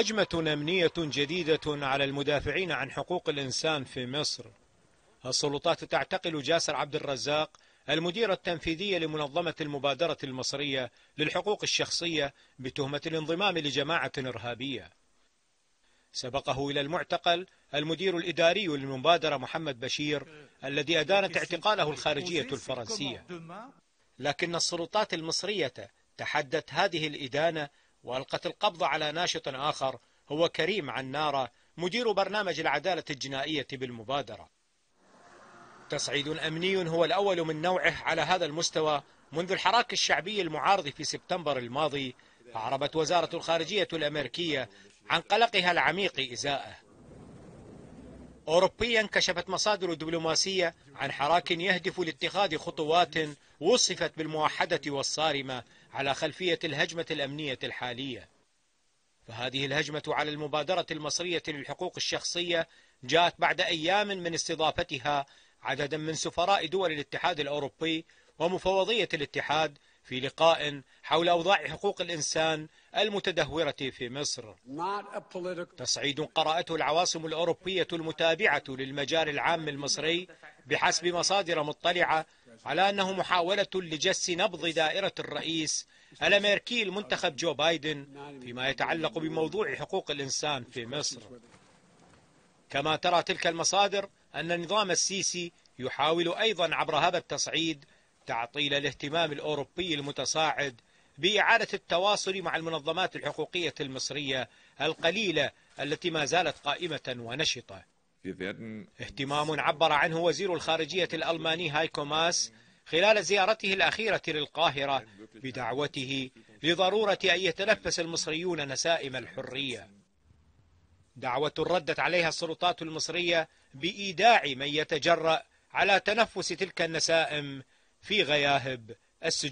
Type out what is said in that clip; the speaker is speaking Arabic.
هجمة أمنية جديدة على المدافعين عن حقوق الإنسان في مصر السلطات تعتقل جاسر عبد الرزاق المدير التنفيذي لمنظمة المبادرة المصرية للحقوق الشخصية بتهمة الانضمام لجماعة إرهابية سبقه إلى المعتقل المدير الإداري للمبادرة محمد بشير الذي أدانت اعتقاله الخارجية الفرنسية لكن السلطات المصرية تحدت هذه الإدانة وألقت القبض على ناشط آخر هو كريم عنارة مدير برنامج العدالة الجنائية بالمبادرة تصعيد أمني هو الأول من نوعه على هذا المستوى منذ الحراك الشعبي المعارض في سبتمبر الماضي أعربت وزارة الخارجية الأمريكية عن قلقها العميق إزاءه أوروبيا كشفت مصادر دبلوماسية عن حراك يهدف لاتخاذ خطوات وصفت بالموحدة والصارمة على خلفية الهجمة الأمنية الحالية فهذه الهجمة على المبادرة المصرية للحقوق الشخصية جاءت بعد أيام من استضافتها عددا من سفراء دول الاتحاد الأوروبي ومفوضية الاتحاد في لقاء حول أوضاع حقوق الإنسان المتدهورة في مصر تصعيد قرأته العواصم الأوروبية المتابعة للمجال العام المصري بحسب مصادر مطلعة على أنه محاولة لجس نبض دائرة الرئيس الأمريكي المنتخب جو بايدن فيما يتعلق بموضوع حقوق الإنسان في مصر كما ترى تلك المصادر أن النظام السيسي يحاول أيضا عبر هذا التصعيد تعطيل الاهتمام الأوروبي المتصاعد بإعادة التواصل مع المنظمات الحقوقية المصرية القليلة التي ما زالت قائمة ونشطة اهتمام عبر عنه وزير الخارجية الألماني هايكو ماس خلال زيارته الأخيرة للقاهرة بدعوته لضرورة أن يتنفس المصريون نسائم الحرية دعوة ردت عليها السلطات المصرية بإيداع من يتجرأ على تنفس تلك النسائم في غياهب السجون